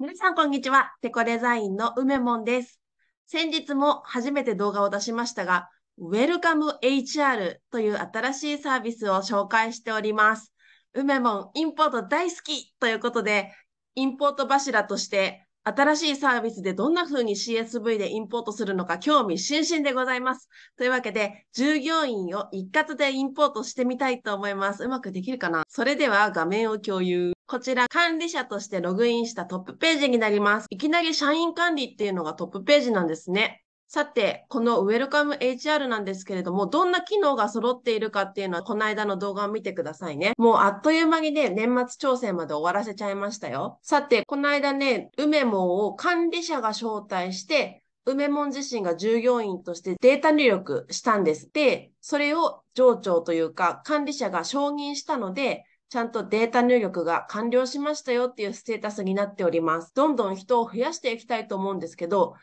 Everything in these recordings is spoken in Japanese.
皆さん、こんにちは。テコデザインの梅門です。先日も初めて動画を出しましたが、ウェルカム HR という新しいサービスを紹介しております。梅門インポート大好きということで、インポート柱として新しいサービスでどんな風に CSV でインポートするのか興味津々でございます。というわけで、従業員を一括でインポートしてみたいと思います。うまくできるかなそれでは画面を共有。こちら管理者としてログインしたトップページになります。いきなり社員管理っていうのがトップページなんですね。さて、このウェルカム HR なんですけれども、どんな機能が揃っているかっていうのは、この間の動画を見てくださいね。もうあっという間にね、年末調整まで終わらせちゃいましたよ。さて、この間ね、梅門を管理者が招待して、梅門自身が従業員としてデータ入力したんです。で、それを上長というか管理者が承認したので、ちゃんとデータ入力が完了しましたよっていうステータスになっております。どんどん人を増やしていきたいと思うんですけど、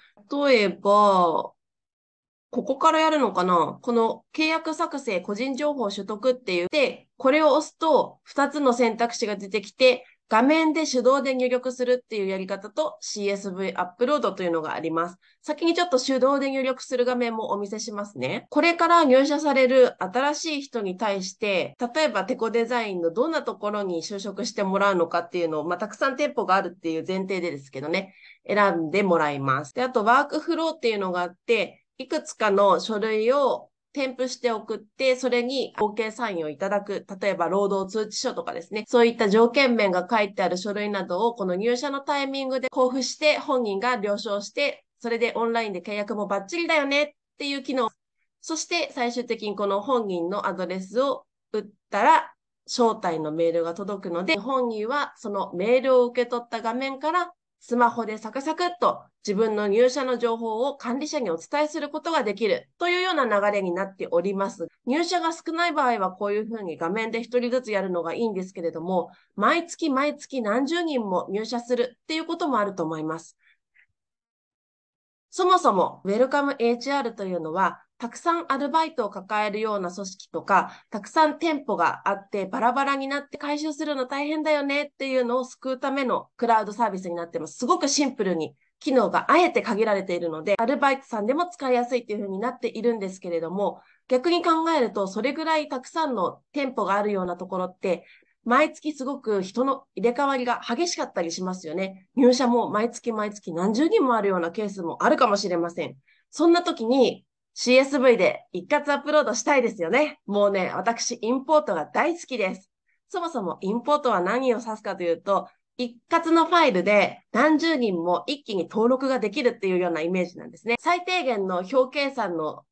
例えば、ここからやるのかなこの契約作成個人情報取得って言って、これを押すと2つの選択肢が出てきて、画面で手動で入力するっていうやり方と CSV アップロードというのがあります。先にちょっと手動で入力する画面もお見せしますね。これから入社される新しい人に対して、例えばテコデザインのどんなところに就職してもらうのかっていうのを、まあ、たくさん店舗があるっていう前提でですけどね、選んでもらいます。で、あとワークフローっていうのがあって、いくつかの書類を添付して送って、それに OK サインをいただく。例えば、労働通知書とかですね。そういった条件面が書いてある書類などを、この入社のタイミングで交付して、本人が了承して、それでオンラインで契約もバッチリだよねっていう機能。そして最終的にこの本人のアドレスを打ったら、招待のメールが届くので、本人はそのメールを受け取った画面からスマホでサクサクっと自分の入社の情報を管理者にお伝えすることができるというような流れになっております。入社が少ない場合はこういうふうに画面で一人ずつやるのがいいんですけれども、毎月毎月何十人も入社するっていうこともあると思います。そもそもウェルカム HR というのはたくさんアルバイトを抱えるような組織とか、たくさん店舗があってバラバラになって回収するの大変だよねっていうのを救うためのクラウドサービスになってます。すごくシンプルに機能があえて限られているので、アルバイトさんでも使いやすいっていう風になっているんですけれども、逆に考えると、それぐらいたくさんの店舗があるようなところって、毎月すごく人の入れ替わりが激しかったりしますよね。入社も毎月毎月何十人もあるようなケースもあるかもしれません。そんな時に CSV で一括アップロードしたいですよね。もうね、私、インポートが大好きです。そもそもインポートは何を指すかというと、一括のファイルで何十人も一気に登録ができるっていうようなイメージなんですね。最低限の表計算の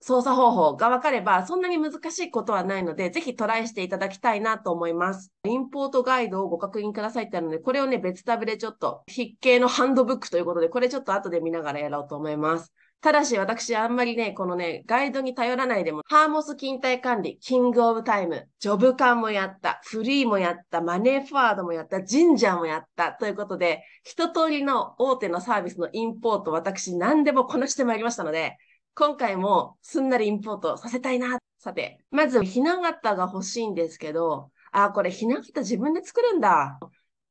操作方法が分かれば、そんなに難しいことはないので、ぜひトライしていただきたいなと思います。インポートガイドをご確認くださいってあるので、これをね、別タブでちょっと、筆形のハンドブックということで、これちょっと後で見ながらやろうと思います。ただし私あんまりね、このね、ガイドに頼らないでも、ハーモス勤怠管理、キングオブタイム、ジョブカンもやった、フリーもやった、マネーフォワードもやった、ジンジャーもやった、ということで、一通りの大手のサービスのインポート、私何でもこなしてまいりましたので、今回もすんなりインポートさせたいな。さて、まず、ひな型が欲しいんですけど、あ、これひな型自分で作るんだ。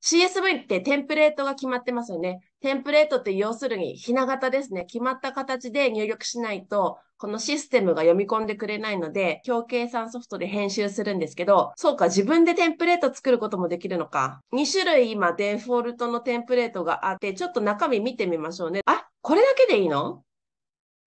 CSV ってテンプレートが決まってますよね。テンプレートって要するに、ひな型ですね。決まった形で入力しないと、このシステムが読み込んでくれないので、表計算ソフトで編集するんですけど、そうか、自分でテンプレート作ることもできるのか。2種類今デフォルトのテンプレートがあって、ちょっと中身見てみましょうね。あ、これだけでいいの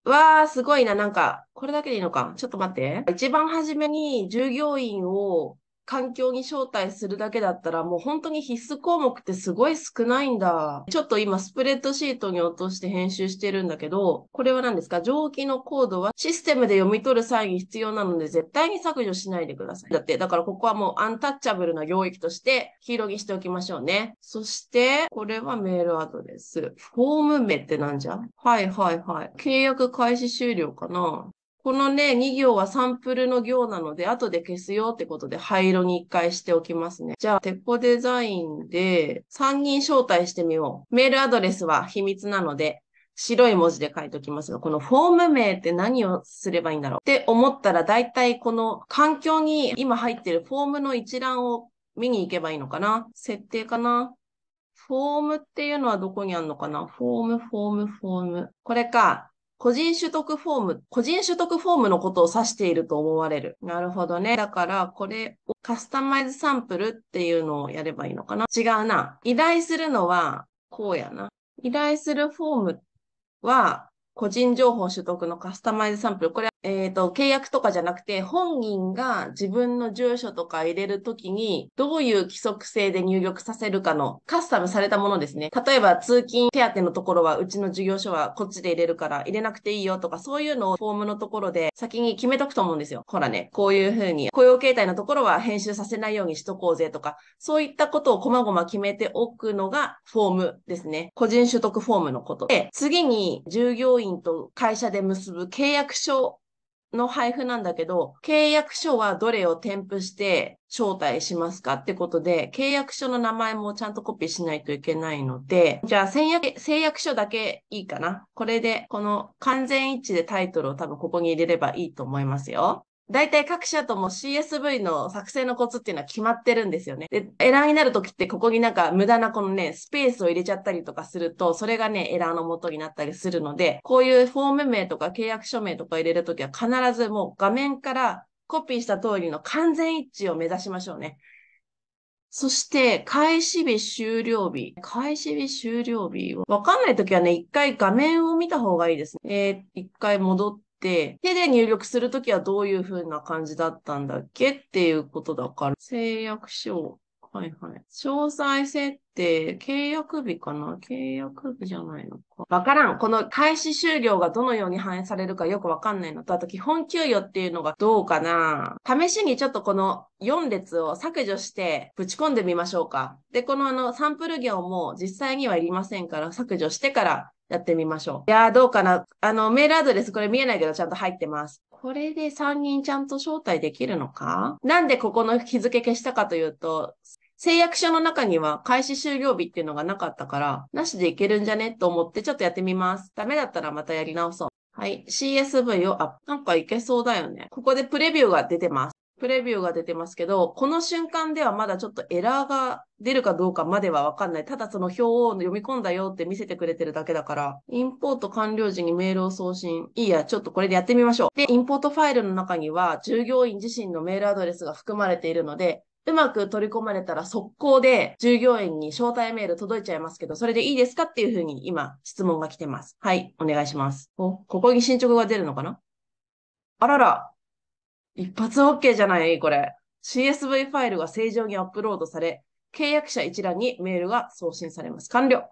わー、すごいな。なんか、これだけでいいのか。ちょっと待って。一番初めに従業員を環境に招待するだけだったら、もう本当に必須項目ってすごい少ないんだ。ちょっと今スプレッドシートに落として編集してるんだけど、これは何ですか上記のコードはシステムで読み取る際に必要なので絶対に削除しないでください。だって、だからここはもうアンタッチャブルな領域として黄色にしておきましょうね。そして、これはメールアドレス。フォーム名ってなんじゃはいはいはい。契約開始終了かなこのね、2行はサンプルの行なので、後で消すよってことで灰色に1回しておきますね。じゃあ、テ砲デザインで3人招待してみよう。メールアドレスは秘密なので、白い文字で書いておきますが、このフォーム名って何をすればいいんだろうって思ったら、大体この環境に今入ってるフォームの一覧を見に行けばいいのかな設定かなフォームっていうのはどこにあるのかなフォーム、フォーム、フォーム。これか。個人取得フォーム、個人取得フォームのことを指していると思われる。なるほどね。だから、これをカスタマイズサンプルっていうのをやればいいのかな違うな。依頼するのは、こうやな。依頼するフォームは、個人情報取得のカスタマイズサンプル。これえっ、ー、と、契約とかじゃなくて、本人が自分の住所とか入れるときに、どういう規則性で入力させるかのカスタムされたものですね。例えば、通勤手当のところは、うちの事業所はこっちで入れるから入れなくていいよとか、そういうのをフォームのところで先に決めとくと思うんですよ。ほらね、こういうふうに、雇用形態のところは編集させないようにしとこうぜとか、そういったことを細々決めておくのがフォームですね。個人取得フォームのこと。で、次に従業員と会社で結ぶ契約書の配布なんだけど、契約書はどれを添付して招待しますかってことで、契約書の名前もちゃんとコピーしないといけないので、じゃあ制約約書だけいいかな。これで、この完全一致でタイトルを多分ここに入れればいいと思いますよ。大体各社とも CSV の作成のコツっていうのは決まってるんですよね。で、エラーになるときってここになんか無駄なこのね、スペースを入れちゃったりとかすると、それがね、エラーの元になったりするので、こういうフォーム名とか契約書名とか入れるときは必ずもう画面からコピーした通りの完全一致を目指しましょうね。そして、開始日、終了日。開始日、終了日。わかんないときはね、一回画面を見た方がいいですね。えー、一回戻って。、手で入力するときはどういう風な感じだったんだっけっていうことだから、誓約書はいはい。詳細設定、契約日かな契約日じゃないのか。わからん。この開始終了がどのように反映されるかよくわかんないのと、あと基本給与っていうのがどうかな試しにちょっとこの4列を削除してぶち込んでみましょうか。で、このあのサンプル業も実際にはいりませんから削除してからやってみましょう。いやー、どうかな。あの、メールアドレスこれ見えないけどちゃんと入ってます。これで3人ちゃんと招待できるのかなんでここの日付消したかというと、誓約書の中には開始終了日っていうのがなかったから、なしでいけるんじゃねと思ってちょっとやってみます。ダメだったらまたやり直そう。はい。CSV をあ、なんかいけそうだよね。ここでプレビューが出てます。プレビューが出てますけど、この瞬間ではまだちょっとエラーが出るかどうかまではわかんない。ただその表を読み込んだよって見せてくれてるだけだから、インポート完了時にメールを送信。いいや、ちょっとこれでやってみましょう。で、インポートファイルの中には従業員自身のメールアドレスが含まれているので、うまく取り込まれたら速攻で従業員に招待メール届いちゃいますけど、それでいいですかっていうふうに今質問が来てます。はい、お願いします。お、ここに進捗が出るのかなあらら。一発 OK じゃないこれ。CSV ファイルが正常にアップロードされ、契約者一覧にメールが送信されます。完了。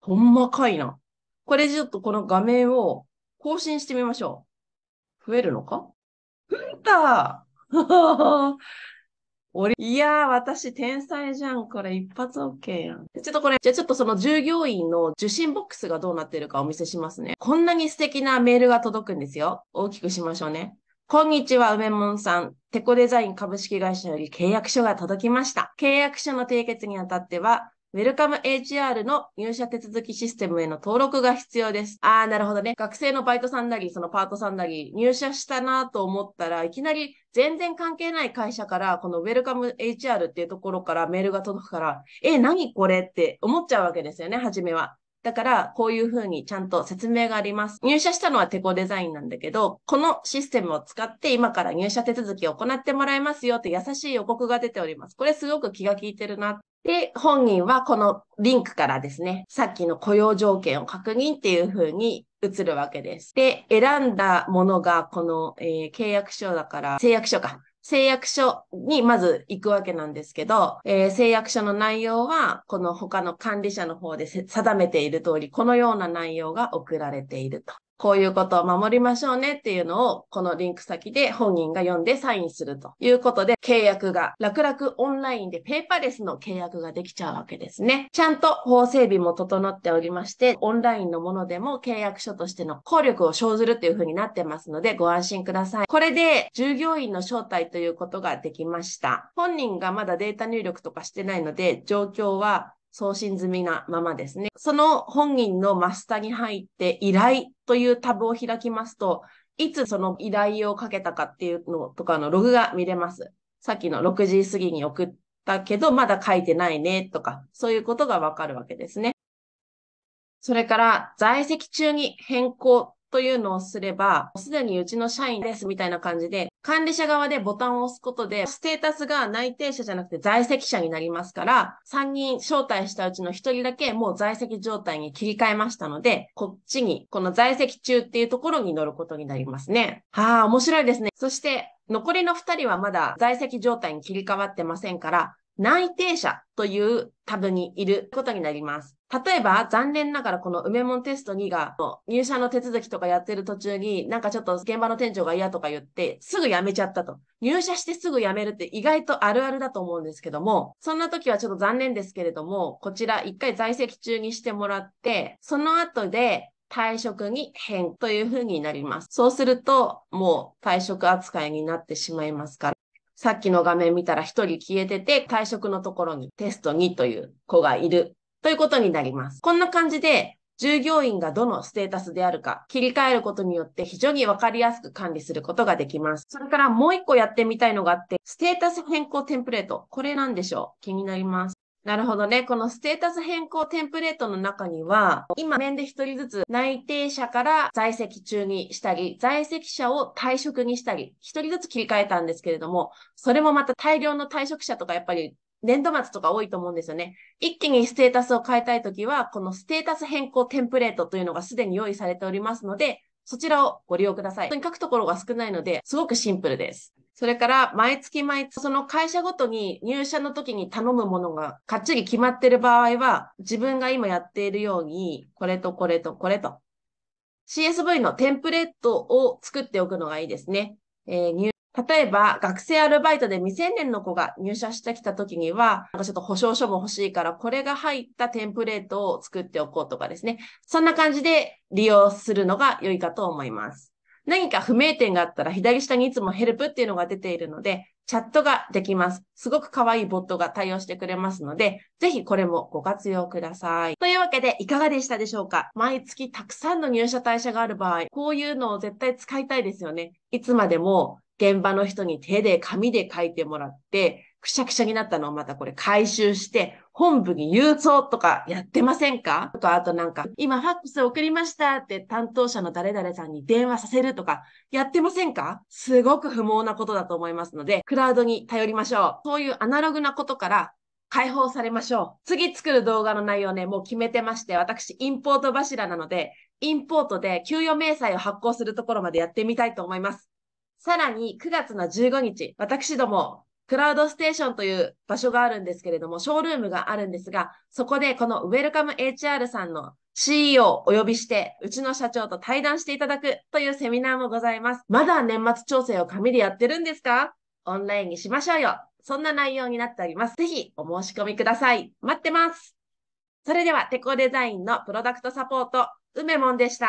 ほんまかいな。これちょっとこの画面を更新してみましょう。増えるのか増えたいやー、私天才じゃん。これ一発 OK やん。ちょっとこれ、じゃあちょっとその従業員の受信ボックスがどうなってるかお見せしますね。こんなに素敵なメールが届くんですよ。大きくしましょうね。こんにちは、梅門さん。テコデザイン株式会社より契約書が届きました。契約書の締結にあたっては、ウェルカム HR の入社手続きシステムへの登録が必要です。ああ、なるほどね。学生のバイトさんなり、そのパートさんなり、入社したなと思ったらいきなり全然関係ない会社から、このウェルカム HR っていうところからメールが届くから、え、何これって思っちゃうわけですよね、初めは。だから、こういうふうにちゃんと説明があります。入社したのはテコデザインなんだけど、このシステムを使って今から入社手続きを行ってもらいますよって優しい予告が出ております。これすごく気が利いてるな。で、本人はこのリンクからですね、さっきの雇用条件を確認っていう風に移るわけです。で、選んだものがこの、えー、契約書だから、誓約書か。誓約書にまず行くわけなんですけど、えー、誓約書の内容は、この他の管理者の方で定めている通り、このような内容が送られていると。こういうことを守りましょうねっていうのを、このリンク先で本人が読んでサインするということで、契約が楽々オンラインでペーパーレスの契約ができちゃうわけですね。ちゃんと法整備も整っておりまして、オンラインのものでも契約書としての効力を生ずるというふうになってますので、ご安心ください。これで、従業員の招待ということができました。本人がまだデータ入力とかしてないので、状況は送信済みなままですね。その本人の真下に入って依頼というタブを開きますと、いつその依頼をかけたかっていうのとかのログが見れます。さっきの6時過ぎに送ったけど、まだ書いてないねとか、そういうことがわかるわけですね。それから、在籍中に変更というのをすれば、すでにうちの社員ですみたいな感じで、管理者側でボタンを押すことで、ステータスが内定者じゃなくて在籍者になりますから、3人招待したうちの1人だけもう在籍状態に切り替えましたので、こっちに、この在籍中っていうところに乗ることになりますね。はあ、面白いですね。そして、残りの2人はまだ在籍状態に切り替わってませんから、内定者というタブにいることになります。例えば、残念ながらこの梅門テスト2が、入社の手続きとかやってる途中に、なんかちょっと現場の店長が嫌とか言って、すぐ辞めちゃったと。入社してすぐ辞めるって意外とあるあるだと思うんですけども、そんな時はちょっと残念ですけれども、こちら一回在籍中にしてもらって、その後で、退職に変というふうになります。そうすると、もう退職扱いになってしまいますから、さっきの画面見たら一人消えてて、退職のところにテスト2という子がいるということになります。こんな感じで、従業員がどのステータスであるか切り替えることによって非常にわかりやすく管理することができます。それからもう一個やってみたいのがあって、ステータス変更テンプレート。これなんでしょう気になります。なるほどね。このステータス変更テンプレートの中には、今面で一人ずつ内定者から在籍中にしたり、在籍者を退職にしたり、一人ずつ切り替えたんですけれども、それもまた大量の退職者とかやっぱり年度末とか多いと思うんですよね。一気にステータスを変えたいときは、このステータス変更テンプレートというのがすでに用意されておりますので、そちらをご利用ください。本当に書くところが少ないので、すごくシンプルです。それから毎月毎月、その会社ごとに入社の時に頼むものがかっちり決まってる場合は、自分が今やっているように、これとこれとこれと。CSV のテンプレートを作っておくのがいいですね。えー、例えば、学生アルバイトで未成年の子が入社してきた時には、なんかちょっと保証書も欲しいから、これが入ったテンプレートを作っておこうとかですね。そんな感じで利用するのが良いかと思います。何か不明点があったら左下にいつもヘルプっていうのが出ているので、チャットができます。すごく可愛いボットが対応してくれますので、ぜひこれもご活用ください。というわけで、いかがでしたでしょうか毎月たくさんの入社退社がある場合、こういうのを絶対使いたいですよね。いつまでも現場の人に手で紙で書いてもらって、くしゃくしゃになったのをまたこれ回収して、本部に郵送とかやってませんかとあとなんか、今ファックス送りましたって担当者の誰々さんに電話させるとか、やってませんかすごく不毛なことだと思いますので、クラウドに頼りましょう。そういうアナログなことから解放されましょう。次作る動画の内容ね、もう決めてまして、私、インポート柱なので、インポートで給与明細を発行するところまでやってみたいと思います。さらに、9月の15日、私ども、クラウドステーションという場所があるんですけれども、ショールームがあるんですが、そこでこのウェルカム HR さんの CEO をお呼びして、うちの社長と対談していただくというセミナーもございます。まだ年末調整を紙でやってるんですかオンラインにしましょうよ。そんな内容になっております。ぜひお申し込みください。待ってます。それでは、テコデザインのプロダクトサポート、梅もんでした。